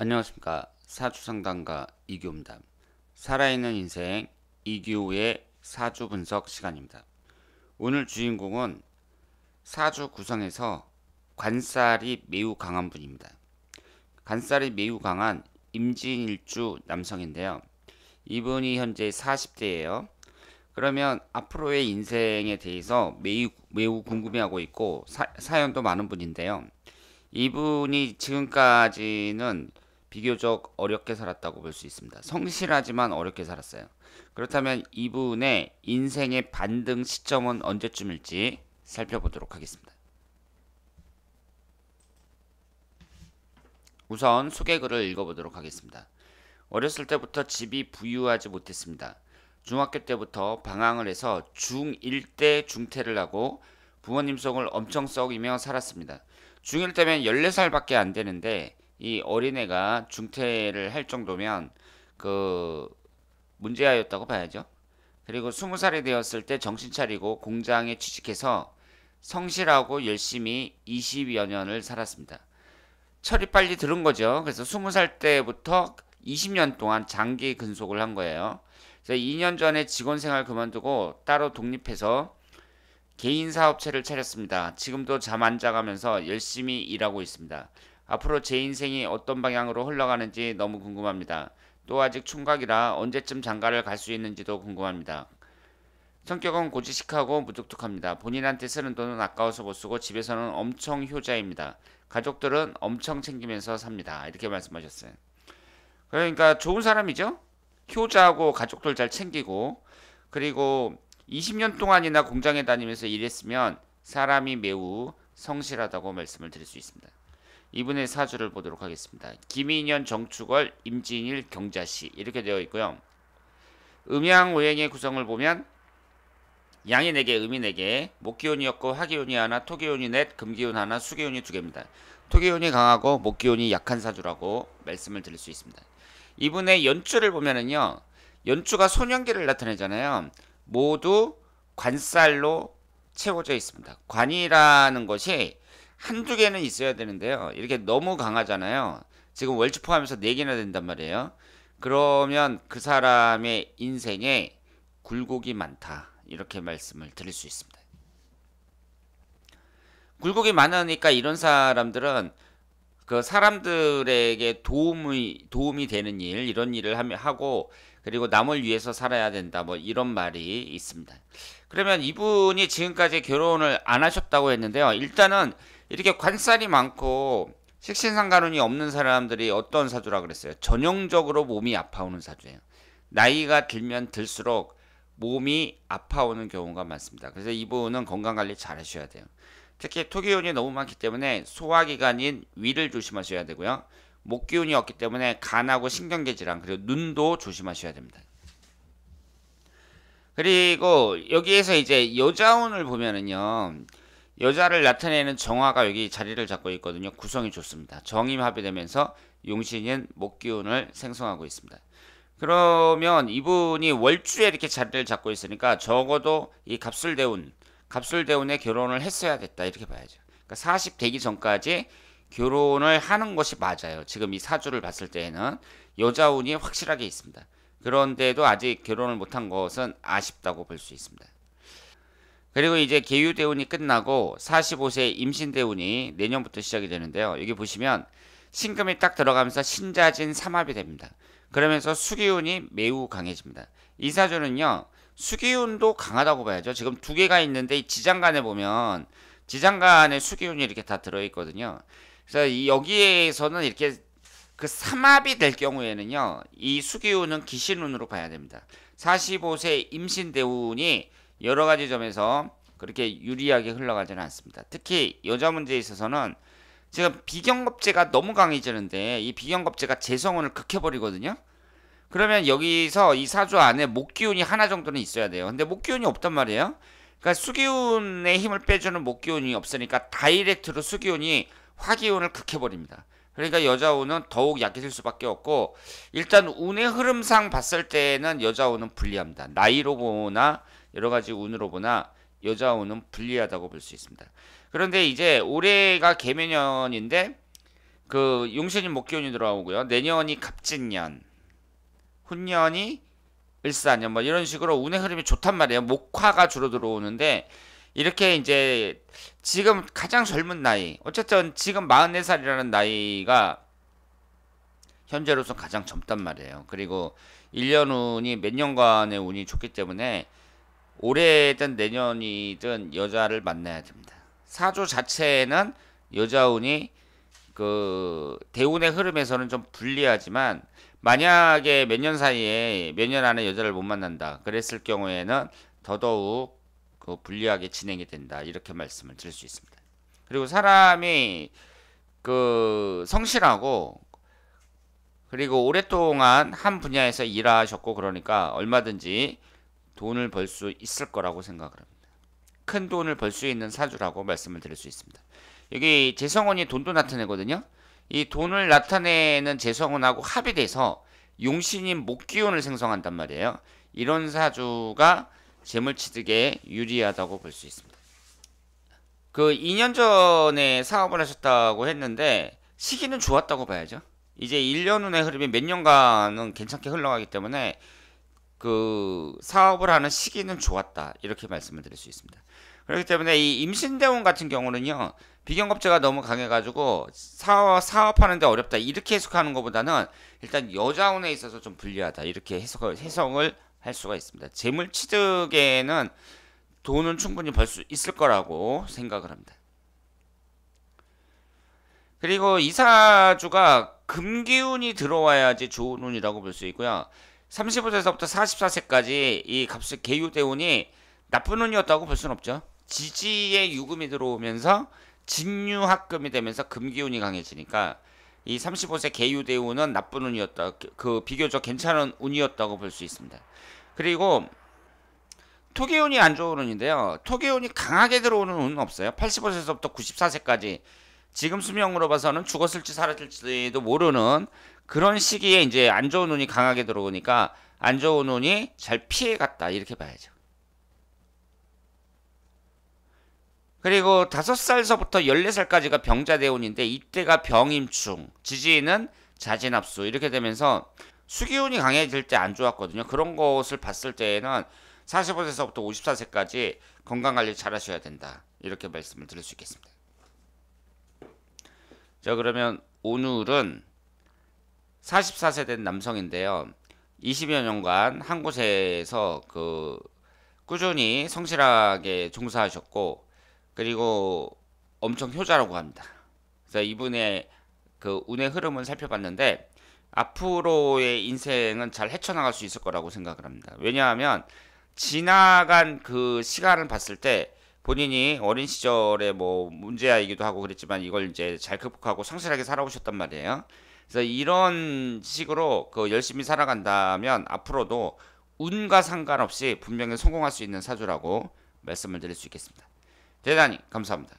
안녕하십니까 사주상담가 이규입니다. 살아있는 인생 이규의 사주 분석 시간입니다. 오늘 주인공은 사주 구성에서 관살이 매우 강한 분입니다. 관살이 매우 강한 임진일주 남성인데요. 이분이 현재 40대예요. 그러면 앞으로의 인생에 대해서 매우, 매우 궁금해하고 있고 사, 사연도 많은 분인데요. 이분이 지금까지는 비교적 어렵게 살았다고 볼 수 있습니다. 성실하지만 어렵게 살았어요. 그렇다면 이분의 인생의 반등 시점은 언제쯤일지 살펴보도록 하겠습니다. 우선 소개글을 읽어보도록 하겠습니다. 어렸을 때부터 집이 부유하지 못했습니다. 중학교 때부터 방황을 해서 중1 때 중퇴를 하고 부모님 속을 엄청 썩이며 살았습니다. 중1 때면 14살밖에 안 되는데 이 어린애가 중퇴를 할 정도면 그 문제아였다고 봐야죠. 그리고 스무 살이 되었을 때 정신 차리고 공장에 취직해서 성실하고 열심히 20여 년을 살았습니다. 철이 빨리 들은 거죠. 그래서 스무 살 때부터 20년 동안 장기 근속을 한 거예요. 그래서 2년 전에 직원 생활 그만두고 따로 독립해서 개인 사업체를 차렸습니다. 지금도 잠 안 자가면서 열심히 일하고 있습니다. 앞으로 제 인생이 어떤 방향으로 흘러가는지 너무 궁금합니다. 또 아직 총각이라 언제쯤 장가를 갈 수 있는지도 궁금합니다. 성격은 고지식하고 무뚝뚝합니다. 본인한테 쓰는 돈은 아까워서 못 쓰고 집에서는 엄청 효자입니다. 가족들은 엄청 챙기면서 삽니다. 이렇게 말씀하셨어요. 그러니까 좋은 사람이죠. 효자하고 가족들 잘 챙기고 그리고 20년 동안이나 공장에 다니면서 일했으면 사람이 매우 성실하다고 말씀을 드릴 수 있습니다. 이분의 사주를 보도록 하겠습니다. 김인현, 정축월, 임진일, 경자시 이렇게 되어 있고요. 음양오행의 구성을 보면 양이 4개, 음이 4개, 목기운이었고 화기운이 하나, 토기운이 넷, 금기운 하나, 수기운이 두개입니다 토기운이 강하고 목기운이 약한 사주라고 말씀을 드릴 수 있습니다. 이분의 연주를 보면은요. 연주가 소년기를 나타내잖아요. 모두 관살로 채워져 있습니다. 관이라는 것이 한두 개는 있어야 되는데요. 이렇게 너무 강하잖아요. 지금 월치 포함해서 네 개나 된단 말이에요. 그러면 그 사람의 인생에 굴곡이 많다. 이렇게 말씀을 드릴 수 있습니다. 굴곡이 많으니까 이런 사람들은 그 사람들에게 도움이 도움이 되는 일 이런 일을 하고 그리고 남을 위해서 살아야 된다 뭐 이런 말이 있습니다. 그러면 이분이 지금까지 결혼을 안 하셨다고 했는데요. 일단은 이렇게 관살이 많고 식신상관운이 없는 사람들이 어떤 사주라 그랬어요? 전형적으로 몸이 아파오는 사주예요. 나이가 들면 들수록 몸이 아파오는 경우가 많습니다. 그래서 이분은 건강관리 잘 하셔야 돼요. 특히 토기운이 너무 많기 때문에 소화기관인 위를 조심하셔야 되고요. 목기운이 없기 때문에 간하고 신경계 질환 그리고 눈도 조심하셔야 됩니다. 그리고 여기에서 이제 여자운을 보면은요. 여자를 나타내는 정화가 여기 자리를 잡고 있거든요. 구성이 좋습니다. 정임 합이되면서 용신인 목기운을 생성하고 있습니다. 그러면 이분이 월주에 이렇게 자리를 잡고 있으니까 적어도 이 갑술대운, 갑술대운에 결혼을 했어야겠다 이렇게 봐야죠. 그러니까 40 되기 전까지 결혼을 하는 것이 맞아요. 지금 이 사주를 봤을 때에는 여자운이 확실하게 있습니다. 그런데도 아직 결혼을 못한 것은 아쉽다고 볼 수 있습니다. 그리고 이제 계유대운이 끝나고 45세 임신대운이 내년부터 시작이 되는데요. 여기 보시면 신금이 딱 들어가면서 신자진 삼합이 됩니다. 그러면서 수기운이 매우 강해집니다. 이사주는요. 수기운도 강하다고 봐야죠. 지금 두 개가 있는데 지장간에 보면 지장간에 수기운이 이렇게 다 들어있거든요. 그래서 여기에서는 이렇게 그 삼합이 될 경우에는요. 이 수기운은 기신운으로 봐야 됩니다. 45세 임신대운이 여러 가지 점에서 그렇게 유리하게 흘러가지는 않습니다. 특히 여자 문제에 있어서는 지금 비경겁제가 너무 강해지는데 이 비경겁제가 재성운을 극해버리거든요. 그러면 여기서 이 사주 안에 목기운이 하나 정도는 있어야 돼요. 근데 목기운이 없단 말이에요. 그러니까 수기운의 힘을 빼주는 목기운이 없으니까 다이렉트로 수기운이 화기운을 극해버립니다. 그러니까 여자운은 더욱 약해질 수밖에 없고 일단 운의 흐름상 봤을 때는 여자운은 불리합니다. 나이로 보나 여러 가지 운으로 보나 여자 운은 불리하다고 볼 수 있습니다. 그런데 이제 올해가 개면년인데 그 용신이 목기운이 들어오고요. 내년이 갑진년, 훈년이 을사년 뭐 이런 식으로 운의 흐름이 좋단 말이에요. 목화가 주로 들어오는데 이렇게 이제 지금 가장 젊은 나이, 어쨌든 지금 44살이라는 나이가 현재로서 가장 젊단 말이에요. 그리고 1년 운이 몇 년간의 운이 좋기 때문에 올해든 내년이든 여자를 만나야 됩니다. 사조 자체에는 여자운이 그 대운의 흐름에서는 좀 불리하지만 만약에 몇 년 사이에 몇 년 안에 여자를 못 만난다 그랬을 경우에는 더더욱 그 불리하게 진행이 된다 이렇게 말씀을 드릴 수 있습니다. 그리고 사람이 그 성실하고 그리고 오랫동안 한 분야에서 일하셨고 그러니까 얼마든지 돈을 벌 수 있을 거라고 생각을 합니다. 큰 돈을 벌 수 있는 사주라고 말씀을 드릴 수 있습니다. 여기 재성원이 돈도 나타내거든요. 이 돈을 나타내는 재성원하고 합이 돼서 용신인 목기운을 생성한단 말이에요. 이런 사주가 재물취득에 유리하다고 볼 수 있습니다. 그 2년 전에 사업을 하셨다고 했는데 시기는 좋았다고 봐야죠. 이제 1년 후의 흐름이 몇 년간은 괜찮게 흘러가기 때문에 그 사업을 하는 시기는 좋았다 이렇게 말씀을 드릴 수 있습니다. 그렇기 때문에 이 임신대원 같은 경우는요 비경업체가 너무 강해가지고 사업 사업하는데 어렵다 이렇게 해석하는 것보다는 일단 여자운에 있어서 좀 불리하다 이렇게 해석을 해석을 할 수가 있습니다. 재물 취득에는 돈은 충분히 벌 수 있을 거라고 생각을 합니다. 그리고 이사주가 금기운이 들어와야지 좋은 운이라고 볼 수 있고요. 35세에서부터 44세까지 이 갑식 개유대운이 나쁜 운이었다고 볼 수는 없죠. 지지의 유금이 들어오면서 진유합금이 되면서 금기운이 강해지니까 이 35세 개유대운은 나쁜 운이었다. 그 비교적 괜찮은 운이었다고 볼 수 있습니다. 그리고 토기운이 안 좋은 운인데요. 토기운이 강하게 들어오는 운은 없어요. 85세에서부터 94세까지 지금 수명으로 봐서는 죽었을지 살았을지도 모르는 그런 시기에 이제 안 좋은 운이 강하게 들어오니까 안 좋은 운이 잘 피해갔다 이렇게 봐야죠. 그리고 다섯 살서부터 열네 살까지가 병자대운인데 이때가 병임충, 지지인은 자진압수 이렇게 되면서 수기운이 강해질 때 안 좋았거든요. 그런 것을 봤을 때에는 45세서부터 54세까지 건강관리 잘 하셔야 된다. 이렇게 말씀을 드릴 수 있겠습니다. 자 그러면 오늘은 44세 된 남성인데요. 20여 년간 한 곳에서 그 꾸준히 성실하게 종사하셨고 그리고 엄청 효자라고 합니다. 그래서 이분의 그 운의 흐름을 살펴봤는데 앞으로의 인생은 잘 헤쳐나갈 수 있을 거라고 생각을 합니다. 왜냐하면 지나간 그 시간을 봤을 때 본인이 어린 시절에 뭐 문제아이기도 하고 그랬지만 이걸 이제 잘 극복하고 성실하게 살아오셨단 말이에요. 그래서 이런 식으로 그 열심히 살아간다면 앞으로도 운과 상관없이 분명히 성공할 수 있는 사주라고 말씀을 드릴 수 있겠습니다. 대단히 감사합니다.